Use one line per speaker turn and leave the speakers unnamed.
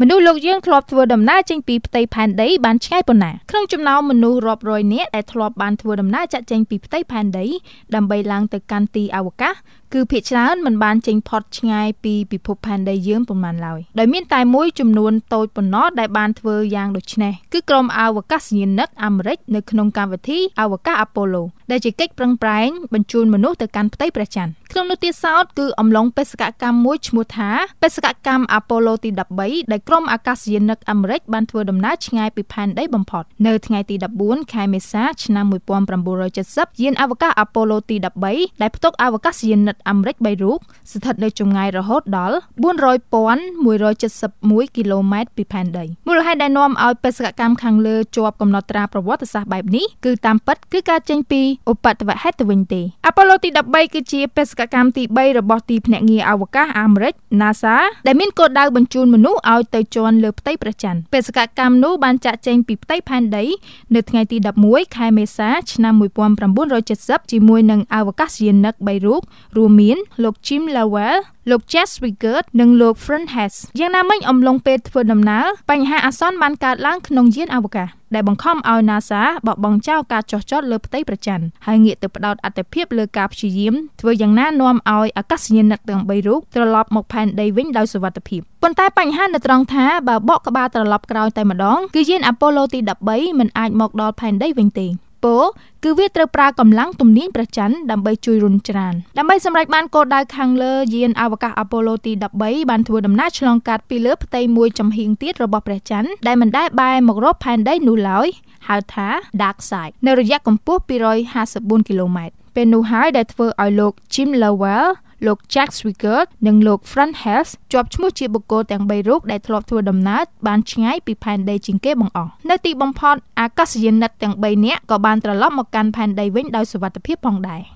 មនុស្សលោកយើងធ្លាប់ធ្វើដំណើរចេញពីផ្ទៃផែនដីបានឆ្ងាយប៉ុណ្ណាក្នុងចំណោមមនុស្សរាប់រយនាក់ដែលធ្លាប់បានធ្វើដំណើរចាក់ចេញពីផ្ទៃផែនដីដើម្បីឡើងទៅកាន់ទីអវកាសគឺភាគច្រើនមិនបានចេញផុតឆ្ងាយពីពិភពផែនដីយើងប៉ុន្មានឡើយដោយមានតែមួយចំនួនតូចប៉ុណ្ណោះដែលបានធ្វើយ៉ាងដូចនេះគឺក្រុមអវកាសយានិកអាមេរិកនៅក្នុងកម្មវិធី អវកាស Apollo ដែលជាកិច្ចប្រឹងប្រែងបញ្ជូនមនុស្សទៅកាន់ផ្ទៃព្រះច័ន្ទក្នុងនោះទៀតសោតគឺអំឡុងបេសកកម្មមួយឈ្មោះថាបេសកកម្ម Apollo ទី13ដែលក្រុមអាកាសយានិកអាមេរិកបានធ្វើដំណើរឆ្ងាយពីផែនដីបំផុតនៅថ្ងៃទី14ខែមេសាឆ្នាំ1970យានអវកាស Apollo ទី13ដែលផ្ទុកអវកាសយានិករដ្ឋអាមេរិក3រូបស្ថិតនៅចម្ងាយរហូតដល់400,171គីឡូម៉ែត្រពីផែនដីមូលហេតុដែលនាំឲ្យបេសកកម្មខាងលើជាប់កំណត់ត្រាប្រវត្តិសាស្ត្របែបនេះគឺតាមពិតគឺការចេញពីឧបទ្ទវហេតុទៅវិញទេ Apollo ទី13គឺជាបេសកកម្មទី3របស់ទីភ្នាក់ងារអវកាសអាមេរិក NASA ដែលមានគោលដៅបញ្ជូនមនុស្សឲ្យទៅជន់លើផ្ទៃព្រះច័ន្ទបេសកកម្មនោះបានចាក់ចែងពីផ្ទៃផែនដីនៅថ្ងៃទី11ខែមេសាឆ្នាំ1970ជាមួយនឹងអវកាសយានិក3រូបរួមរួមមានលោក Jim Lowell លោក Jess Wigert និងលោក Fran Hess យ៉ាងណាមិញអំឡុងពេលធ្វើដំណើរបញ្ហាអាសន្នបានកើតឡើងក្នុងយានអវកាសដែលបង្ខំឲ្យ NASA បបង់ចោលការចោះចតលើផ្ទៃប្រច័ណ្ឌហើយងាកទៅផ្ដោតអត្ថភាពលើការព្យាយាមធ្វើយ៉ាងណានាំឲ្យអាកាសយានិកទាំង3រូបត្រឡប់មកផែនដីវិញដោយសុវត្ថិភាពប៉ុន្តែបញ្ហានៅត្រង់ថាបើបកក្បាលត្រឡប់ក្រោយតែម្ដងគឺយាន Apollo ទី13មិនអាចមកដល់ផែនដីវិញទេពោគឺវាត្រូវប្រើកម្លាំងទំនាញព្រះច័ន្ទដើម្បីជួយរុញច្រានដើម្បីសម្រេចបានគោលដៅខាងលើ យានអវកាស Apollo ទី13បានធ្វើដំណើរឆ្លងកាត់ពីលើផ្ទៃមួយចំហៀងទៀតរបស់ព្រះច័ន្ទដែលមិនដែលបែរមករកផែនដីនោះឡើយហៅថា Dark Side នៅរយៈកម្ពស់254គីឡូម៉ែត្រពេលនោះហើយដែលធ្វើឲ្យលោក Jim Lovell លោក Jack Swigert និងលោក Frank Hess ជាប់ឈ្មោះជាបុគ្គលទាំង3រូបដែលធ្លាប់ធ្វើដំណើរបានឆ្ងាយពី ផែនដីជាងគេបង្អស់នៅទីបំផុតអាកាសយានិកទាំង3នាក់ក៏បានត្រឡប់មកកាន់ផែនដីវិញដោយសុវត្ថិភាពផងដែរ។